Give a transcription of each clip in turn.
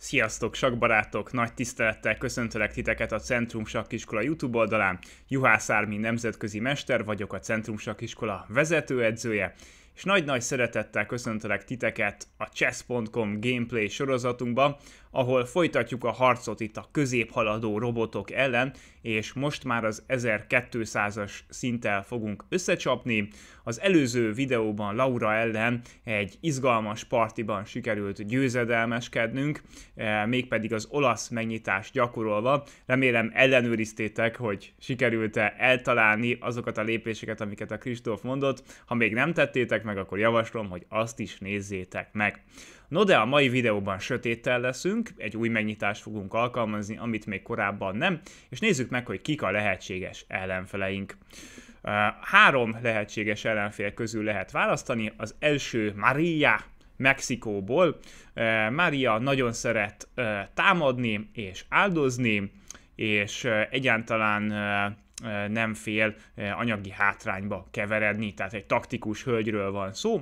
Sziasztok, sakbarátok! Nagy tisztelettel köszöntelek titeket a Centrum Sakkiskola YouTube oldalán. Juhász Ármin nemzetközi mester vagyok, a Centrum Sakkiskola vezetőedzője, és nagy-nagy szeretettel köszöntelek titeket a chess.com gameplay sorozatunkba, ahol folytatjuk a harcot itt a középhaladó robotok ellen, és most már az 1200-as szinttel fogunk összecsapni. Az előző videóban Laura ellen egy izgalmas partiban sikerült győzedelmeskednünk, eh, mégpedig az olasz megnyitást gyakorolva. Remélem ellenőriztétek, hogy sikerült-e eltalálni azokat a lépéseket, amiket a Kristóf mondott. Ha még nem tettétek meg, akkor javaslom, hogy azt is nézzétek meg. No de a mai videóban sötéttel leszünk, egy új megnyitást fogunk alkalmazni, amit még korábban nem, és nézzük meg, hogy kik a lehetséges ellenfeleink. Három lehetséges ellenfél közül lehet választani, az első Maria, Mexikóból. Maria nagyon szeret támadni és áldozni, és egyáltalán nem fél anyagi hátrányba keveredni, tehát egy taktikus hölgyről van szó.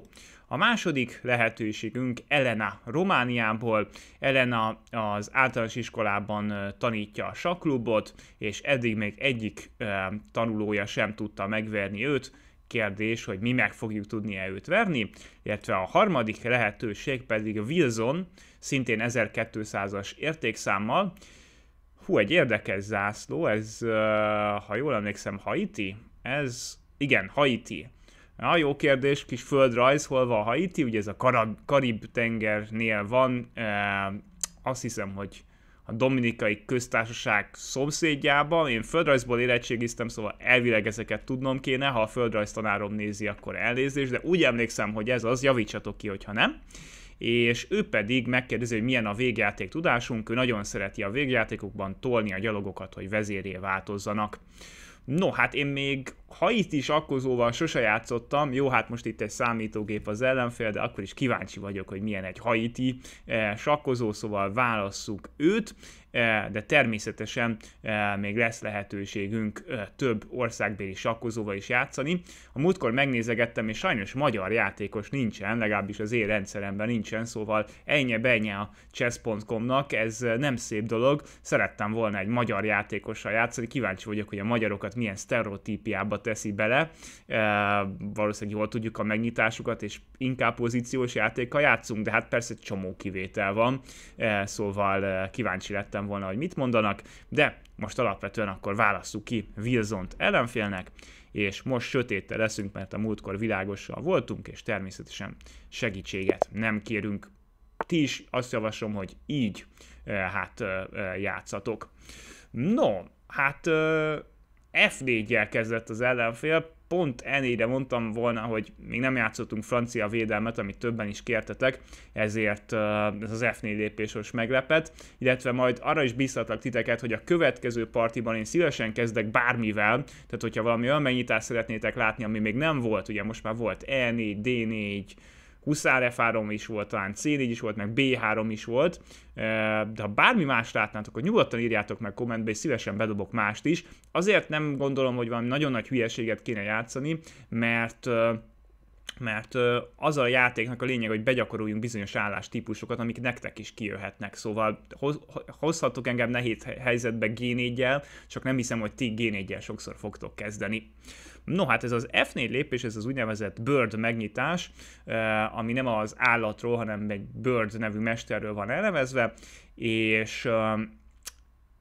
A második lehetőségünk Elena Romániából. Elena az általános iskolában tanítja a sakklubot, és eddig még egyik tanulója sem tudta megverni őt, kérdés, hogy mi meg fogjuk tudni-e őt verni, illetve a harmadik lehetőség pedig Wilson, szintén 1200-as értékszámmal, Hú, egy érdekes zászló, ez, ha jól emlékszem, Haiti? Ez, igen, Haiti. Na, jó kérdés, kis földrajz, hol van Haiti? Ugye ez a Karab, Karib-tengernél van, e, azt hiszem, hogy a Dominikai Köztársaság szomszédjában. Én földrajzból érettségiztem, szóval elvileg ezeket tudnom kéne, ha a földrajztanárom nézi, akkor elnézést, de úgy emlékszem, hogy ez az, javítsatok ki, hogyha nem és ő pedig megkérdezi, hogy milyen a végjáték tudásunk, ő nagyon szereti a végjátékokban tolni a gyalogokat, hogy vezéré változzanak. No, hát én még ha itt is akkozóval sose játszottam, jó, hát most itt egy számítógép az ellenfél, de akkor is kíváncsi vagyok, hogy milyen egy haiti eh, sakkozó, szóval válasszuk őt, eh, de természetesen eh, még lesz lehetőségünk eh, több országbéli sakkozóval is játszani. A múltkor megnézegettem, és sajnos magyar játékos nincsen, legalábbis az én rendszeremben nincsen, szóval ennyi benye a chess.com-nak, ez eh, nem szép dolog, szerettem volna egy magyar játékossal játszani, kíváncsi vagyok, hogy a magyarokat milyen sztereotípiába teszi bele. E, valószínűleg jól tudjuk a megnyitásukat, és inkább pozíciós játékkal játszunk, de hát persze csomó kivétel van, e, szóval e, kíváncsi lettem volna, hogy mit mondanak, de most alapvetően akkor válasszuk ki Wilson-t ellenfélnek, és most sötéttel leszünk, mert a múltkor világossal voltunk, és természetesen segítséget nem kérünk. Ti is azt javaslom, hogy így hát játszatok. No, hát F4-jel kezdett az ellenfél, pont ennyire mondtam volna, hogy még nem játszottunk francia védelmet, amit többen is kértetek, ezért ez az F4 lépés most meglepet, illetve majd arra is biztatlak titeket, hogy a következő partiban én szívesen kezdek bármivel, tehát hogyha valami olyan mennyitást szeretnétek látni, ami még nem volt, ugye most már volt E4, D4, Huszár F3 is volt, talán C4 is volt, meg B3 is volt, de ha bármi más látnátok, akkor nyugodtan írjátok meg kommentbe, és szívesen bedobok mást is. Azért nem gondolom, hogy valami nagyon nagy hülyeséget kéne játszani, mert mert az a játéknak a lényeg, hogy begyakoroljunk bizonyos állástípusokat, amik nektek is kijöhetnek. Szóval hozhatok engem nehéz helyzetbe g csak nem hiszem, hogy ti g sokszor fogtok kezdeni. No, hát ez az F4 lépés, ez az úgynevezett Bird megnyitás, ami nem az állatról, hanem egy Bird nevű mesterről van elnevezve, és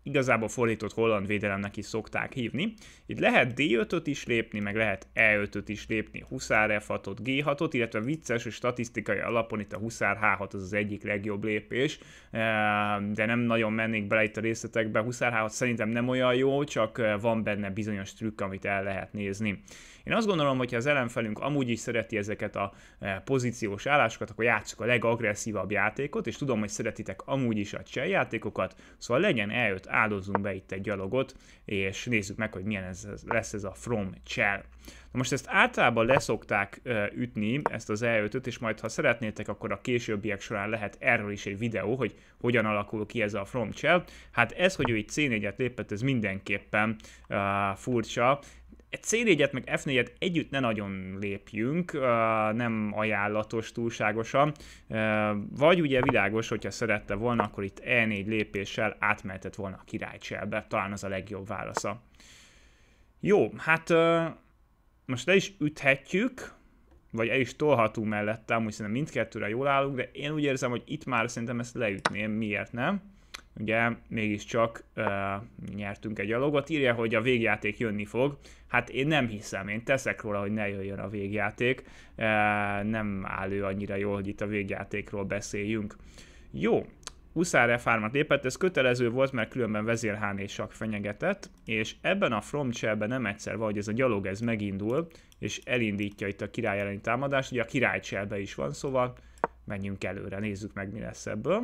igazából fordított holland védelemnek is szokták hívni. Itt lehet D5-öt is lépni, meg lehet E5-öt is lépni, Huszár F6-ot, G6-ot, illetve vicces, hogy statisztikai alapon itt a Huszár H6 az az egyik legjobb lépés, ehm, de nem nagyon mennék bele itt a részletekbe, Huszár H6 szerintem nem olyan jó, csak ehm, van benne bizonyos trükk, amit el lehet nézni. Én azt gondolom, hogy ha az ellenfelünk amúgy is szereti ezeket a e, pozíciós állásokat, akkor játsszuk a legagresszívabb játékot, és tudom, hogy szeretitek amúgy is a csej játékokat, szóval legyen eljött, áldozunk be itt egy gyalogot, és nézzük meg, hogy milyen ez, lesz ez a From Cell. Na most ezt általában leszokták e, ütni, ezt az e és majd ha szeretnétek, akkor a későbbiek során lehet erről is egy videó, hogy hogyan alakul ki ez a From Chell. Hát ez, hogy ő itt C4-et lépett, ez mindenképpen uh, furcsa, egy C4-et meg F4-et együtt ne nagyon lépjünk, nem ajánlatos túlságosan, vagy ugye világos, hogyha szerette volna, akkor itt E4 lépéssel átmehetett volna a királycselbe, talán az a legjobb válasza. Jó, hát most le is üthetjük, vagy el is tolhatunk mellette, amúgy szerintem mindkettőre jól állunk, de én úgy érzem, hogy itt már szerintem ezt leütném, miért nem? ugye mégiscsak ö, nyertünk egy alagot, írja, hogy a végjáték jönni fog. Hát én nem hiszem, én teszek róla, hogy ne jöjjön a végjáték. Ö, nem áll ő annyira jól, hogy itt a végjátékról beszéljünk. Jó, Huszár f lépett, ez kötelező volt, mert különben vezérhánésak fenyegetett, és ebben a From shell nem egyszer van, hogy ez a gyalog ez megindul, és elindítja itt a király elleni támadást, ugye a király is van, szóval menjünk előre, nézzük meg mi lesz ebből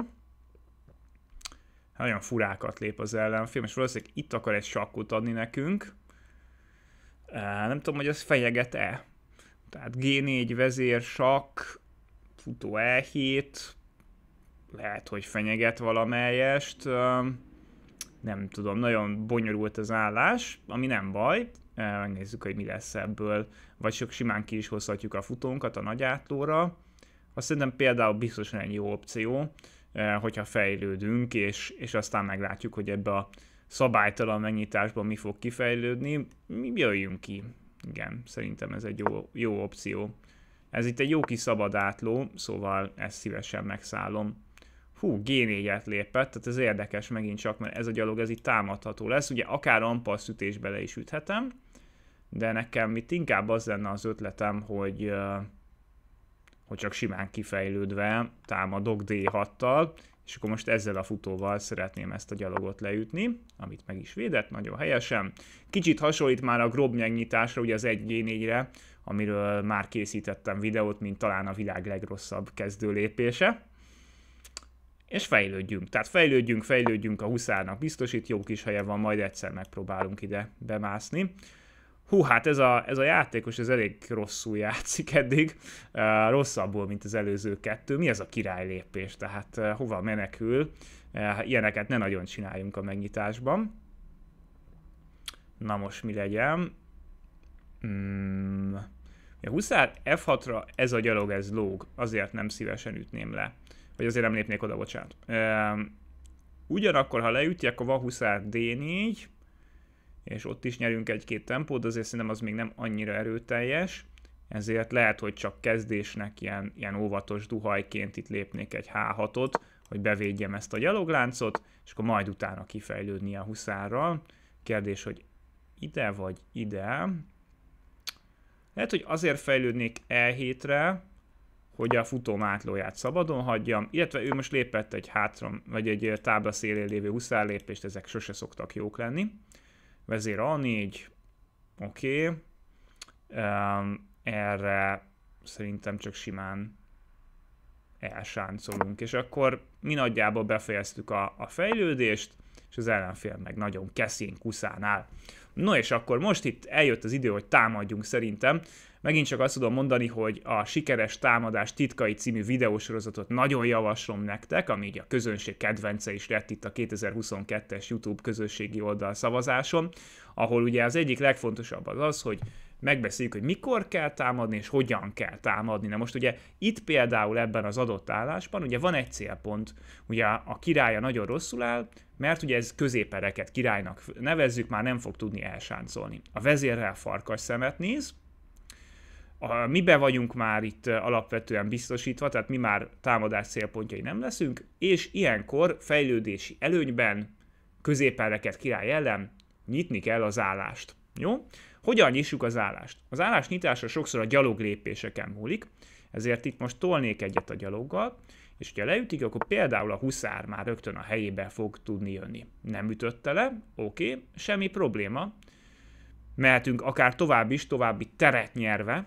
nagyon furákat lép az ellenfél, és valószínűleg itt akar egy sakkot adni nekünk. Nem tudom, hogy ez fejeget-e. Tehát G4 vezér, sakk, futó E7, lehet, hogy fenyeget valamelyest. Nem tudom, nagyon bonyolult az állás, ami nem baj. Megnézzük, hogy mi lesz ebből. Vagy sok simán ki is hozhatjuk a futónkat a nagy átlóra. Azt szerintem például biztosan egy jó opció Eh, hogyha fejlődünk, és, és aztán meglátjuk, hogy ebbe a szabálytalan megnyitásban mi fog kifejlődni, mi jöjjünk ki. Igen, szerintem ez egy jó, jó opció. Ez itt egy jó kis szabad átló, szóval ezt szívesen megszállom. Hú, G4-et lépett, tehát ez érdekes megint csak, mert ez a gyalog ez itt támadható lesz. Ugye akár ampasz ütésbe le is üthetem, de nekem itt inkább az lenne az ötletem, hogy uh, hogy csak simán kifejlődve támadok D6-tal, és akkor most ezzel a futóval szeretném ezt a gyalogot leütni, amit meg is védett, nagyon helyesen. Kicsit hasonlít már a grob megnyitásra, ugye az 1G4-re, amiről már készítettem videót, mint talán a világ legrosszabb kezdő lépése. És fejlődjünk. Tehát fejlődjünk, fejlődjünk a huszárnak biztos, itt jó kis helye van, majd egyszer megpróbálunk ide bemászni hú, hát ez a, ez a játékos ez elég rosszul játszik eddig, rosszabbul, mint az előző kettő. Mi ez a király lépés? Tehát hova menekül? Hát ilyeneket ne nagyon csináljunk a megnyitásban. Na most mi legyen? Hmm. A huszár F6-ra ez a gyalog, ez lóg, azért nem szívesen ütném le. Vagy azért nem lépnék oda, bocsánat. ugyanakkor, ha leüti, akkor van huszár D4, és ott is nyerünk egy-két tempót, de azért szerintem az még nem annyira erőteljes, ezért lehet, hogy csak kezdésnek ilyen, ilyen óvatos duhajként itt lépnék egy H6-ot, hogy bevédjem ezt a gyalogláncot, és akkor majd utána kifejlődni a huszárral. Kérdés, hogy ide vagy ide. Lehet, hogy azért fejlődnék E7-re, hogy a futó átlóját szabadon hagyjam, illetve ő most lépett egy hátra, vagy egy tábla szélén lévő huszárlépést, ezek sose szoktak jók lenni vezér A4, oké, okay. um, erre szerintem csak simán elsáncolunk, és akkor mi nagyjából befejeztük a, a fejlődést, és az ellenfél meg nagyon keszén kuszán áll. No és akkor most itt eljött az idő, hogy támadjunk szerintem. Megint csak azt tudom mondani, hogy a Sikeres Támadás Titkai című videósorozatot nagyon javaslom nektek, ami a közönség kedvence is lett itt a 2022-es YouTube közösségi oldal szavazáson, ahol ugye az egyik legfontosabb az az, hogy megbeszéljük, hogy mikor kell támadni, és hogyan kell támadni. Na most ugye itt például ebben az adott állásban, ugye van egy célpont, ugye a királya nagyon rosszul áll, mert ugye ez középereket királynak nevezzük, már nem fog tudni elsáncolni. A vezérrel farkas szemet néz, mi mibe vagyunk már itt alapvetően biztosítva, tehát mi már támadás célpontjai nem leszünk, és ilyenkor fejlődési előnyben középereket király ellen nyitni kell az állást. Jó? Hogyan nyissuk az állást? Az állás nyitása sokszor a gyalog lépéseken múlik, ezért itt most tolnék egyet a gyaloggal, és ha leütik, akkor például a huszár már rögtön a helyébe fog tudni jönni. Nem ütötte le, oké, okay, semmi probléma, mehetünk akár tovább is, további teret nyerve,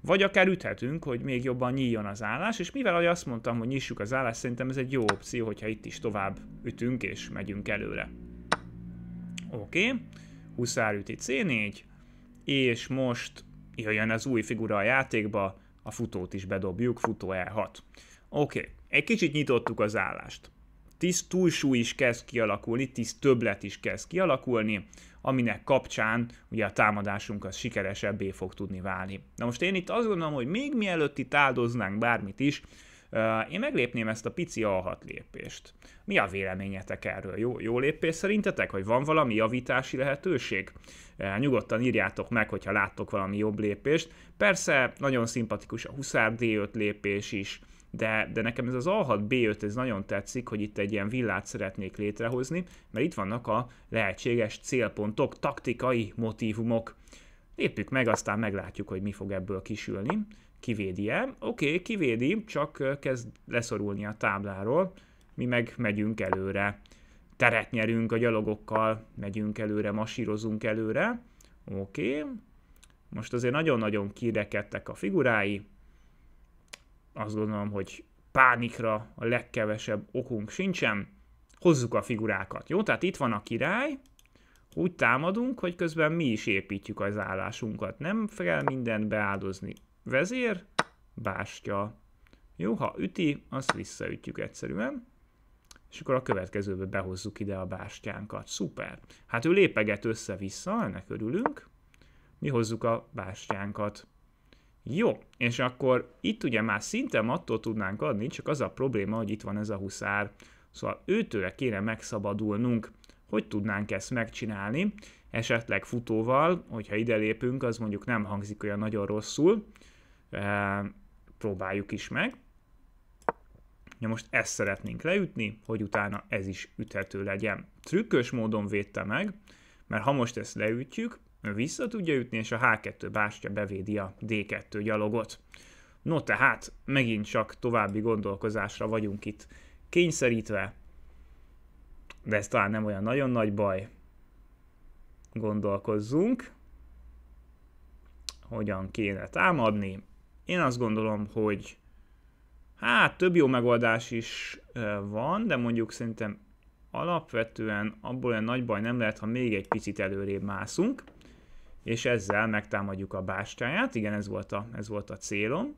vagy akár üthetünk, hogy még jobban nyíljon az állás, és mivel azt mondtam, hogy nyissuk az állást, szerintem ez egy jó opció, hogyha itt is tovább ütünk és megyünk előre. Oké, okay. üti C4, és most jöjjön az új figura a játékba, a futót is bedobjuk, futó E6. Oké, okay. egy kicsit nyitottuk az állást tiszt túlsúly is kezd kialakulni, tiszt többlet is kezd kialakulni, aminek kapcsán ugye a támadásunk az sikeresebbé fog tudni válni. Na most én itt azt gondolom, hogy még mielőtt itt áldoznánk bármit is, én meglépném ezt a pici A6 lépést. Mi a véleményetek erről? Jó, jó lépés szerintetek? Hogy van valami javítási lehetőség? Nyugodtan írjátok meg, hogyha láttok valami jobb lépést. Persze nagyon szimpatikus a Huszár D5 lépés is, de, de nekem ez az A6-B5 ez nagyon tetszik, hogy itt egy ilyen villát szeretnék létrehozni, mert itt vannak a lehetséges célpontok, taktikai motivumok Lépjük meg, aztán meglátjuk, hogy mi fog ebből kisülni. Kivédi-e? Oké, okay, kivédi, csak kezd leszorulni a tábláról. Mi meg megyünk előre. Teret nyerünk a gyalogokkal, megyünk előre, masírozunk előre. Oké. Okay. Most azért nagyon-nagyon kirekedtek a figurái, azt gondolom, hogy pánikra a legkevesebb okunk sincsen. Hozzuk a figurákat, jó? Tehát itt van a király, úgy támadunk, hogy közben mi is építjük az állásunkat. Nem kell mindent beáldozni. Vezér, bástya. Jó, ha üti, azt visszaütjük egyszerűen. És akkor a következőbe behozzuk ide a bástyánkat. Szuper. Hát ő lépeget össze-vissza, ennek örülünk. Mi hozzuk a bástyánkat. Jó, és akkor itt ugye már szinte attól tudnánk adni, csak az a probléma, hogy itt van ez a huszár, szóval őtőle kéne megszabadulnunk, hogy tudnánk ezt megcsinálni, esetleg futóval, hogyha ide lépünk, az mondjuk nem hangzik olyan nagyon rosszul, e, próbáljuk is meg. Ja, most ezt szeretnénk leütni, hogy utána ez is üthető legyen. Trükkös módon védte meg, mert ha most ezt leütjük, vissza tudja ütni, és a H2 bástya bevédi a D2 gyalogot. No tehát, megint csak további gondolkozásra vagyunk itt kényszerítve, de ez talán nem olyan nagyon nagy baj. Gondolkozzunk, hogyan kéne támadni. Én azt gondolom, hogy hát több jó megoldás is van, de mondjuk szerintem alapvetően abból olyan nagy baj nem lehet, ha még egy picit előrébb mászunk és ezzel megtámadjuk a bástyáját. igen, ez volt a, ez volt a célom,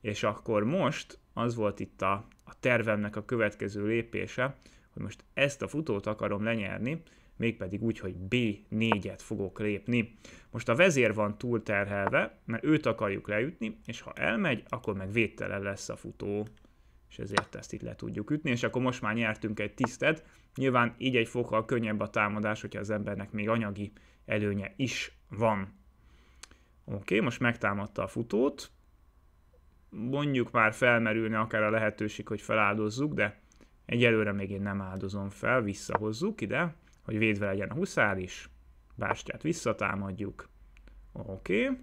és akkor most az volt itt a, a tervemnek a következő lépése, hogy most ezt a futót akarom lenyerni, mégpedig úgy, hogy B4-et fogok lépni. Most a vezér van túlterhelve, mert őt akarjuk leütni, és ha elmegy, akkor meg védtelen lesz a futó, és ezért ezt itt le tudjuk ütni, és akkor most már nyertünk egy tisztet. Nyilván így egy fokkal könnyebb a támadás, hogyha az embernek még anyagi előnye is van. Oké, okay, most megtámadta a futót. Mondjuk már felmerülne akár a lehetőség, hogy feláldozzuk, de egyelőre még én nem áldozom fel, visszahozzuk ide, hogy védve legyen a huszár is. Bástyát visszatámadjuk. Oké. Okay.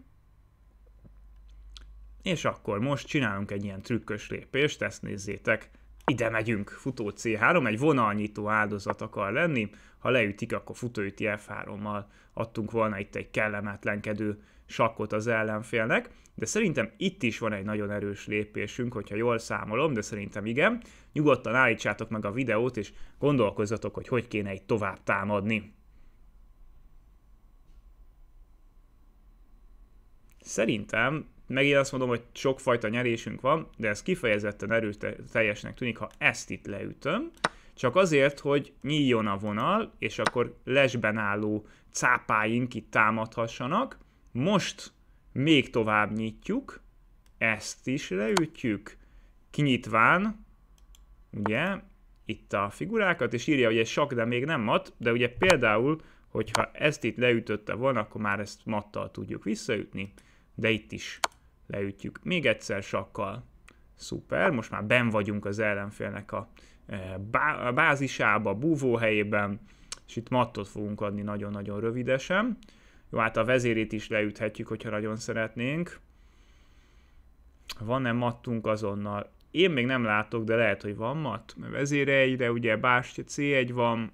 És akkor most csinálunk egy ilyen trükkös lépést, ezt nézzétek. Ide megyünk, futó C3, egy vonalnyitó áldozat akar lenni, ha leütik, akkor futóüti F3-mal adtunk volna itt egy kellemetlenkedő sakkot az ellenfélnek, de szerintem itt is van egy nagyon erős lépésünk, hogyha jól számolom, de szerintem igen. Nyugodtan állítsátok meg a videót, és gondolkozzatok, hogy hogy kéne itt tovább támadni. Szerintem megint azt mondom, hogy sokfajta nyerésünk van, de ez kifejezetten erőteljesnek tűnik, ha ezt itt leütöm, csak azért, hogy nyíljon a vonal, és akkor lesben álló cápáink itt támadhassanak. Most még tovább nyitjuk, ezt is leütjük, kinyitván, ugye, itt a figurákat, és írja, hogy egy sok, de még nem mat, de ugye például, hogyha ezt itt leütötte volna, akkor már ezt mattal tudjuk visszaütni, de itt is leütjük. Még egyszer sakkal. Szuper, most már ben vagyunk az ellenfélnek a Eh, bá- bázisába, búvóhelyében, és itt mattot fogunk adni nagyon-nagyon rövidesen. Jó, hát a vezérét is leüthetjük, hogyha nagyon szeretnénk. Van-e mattunk azonnal? Én még nem látok, de lehet, hogy van matt, Mert vezére egyre ugye bástya C1 van,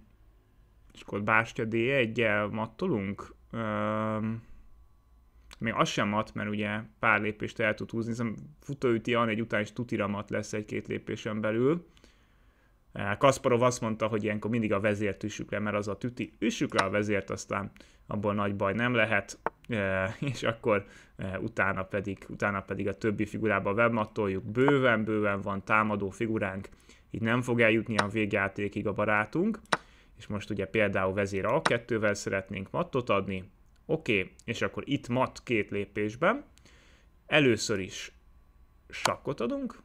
és akkor bástya d 1 el mattolunk. Öm, még az sem mat, mert ugye pár lépést el tud húzni, hiszen futóüti an egy után is tutira mat lesz egy-két lépésen belül. Kasparov azt mondta, hogy ilyenkor mindig a vezért üssük le, mert az a tüti, üssük le a vezért, aztán abból nagy baj nem lehet, e, és akkor e, utána pedig, utána pedig a többi figurába webmattoljuk. Bőven-bőven van támadó figuránk, így nem fog eljutni a végjátékig a barátunk, és most ugye például vezér A2-vel szeretnénk mattot adni, oké, okay. és akkor itt mat két lépésben, először is sakkot adunk,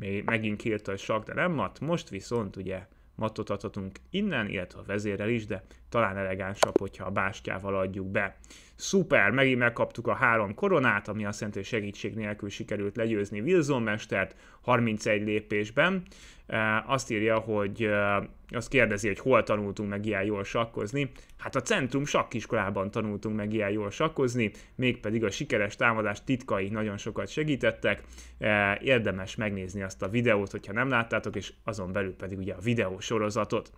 még megint kiírta, hogy sak, de nem mat, most viszont ugye matot adhatunk innen, illetve a vezérrel is, de talán elegánsabb, hogyha a bástyával adjuk be. Szuper, megint megkaptuk a három koronát, ami azt jelenti, hogy segítség nélkül sikerült legyőzni Wilson mestert 31 lépésben. Azt írja, hogy azt kérdezi, hogy hol tanultunk meg ilyen jól sakkozni. Hát a Centrum sakkiskolában tanultunk meg ilyen jól sakkozni, mégpedig a sikeres támadás titkai nagyon sokat segítettek. Érdemes megnézni azt a videót, hogyha nem láttátok, és azon belül pedig ugye a videósorozatot.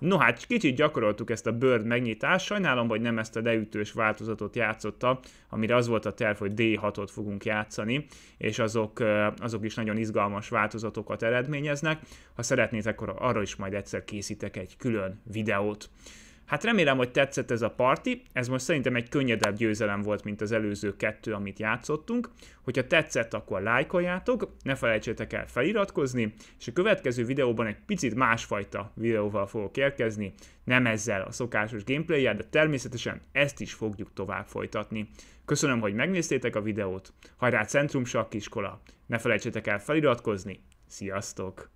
No hát, kicsit gyakoroltuk ezt a bird megnyitást, sajnálom, hogy nem ezt a leütős változatot D6-ot játszotta, amire az volt a terv, hogy D6-ot fogunk játszani, és azok, azok is nagyon izgalmas változatokat eredményeznek. Ha szeretnétek, akkor arra is majd egyszer készítek egy külön videót. Hát remélem, hogy tetszett ez a parti, ez most szerintem egy könnyedebb győzelem volt, mint az előző kettő, amit játszottunk. Hogyha tetszett, akkor lájkoljátok, ne felejtsétek el feliratkozni, és a következő videóban egy picit másfajta videóval fogok érkezni, nem ezzel a szokásos gameplay de természetesen ezt is fogjuk tovább folytatni. Köszönöm, hogy megnéztétek a videót, hajrá Centrum Sakkiskola, ne felejtsétek el feliratkozni, sziasztok!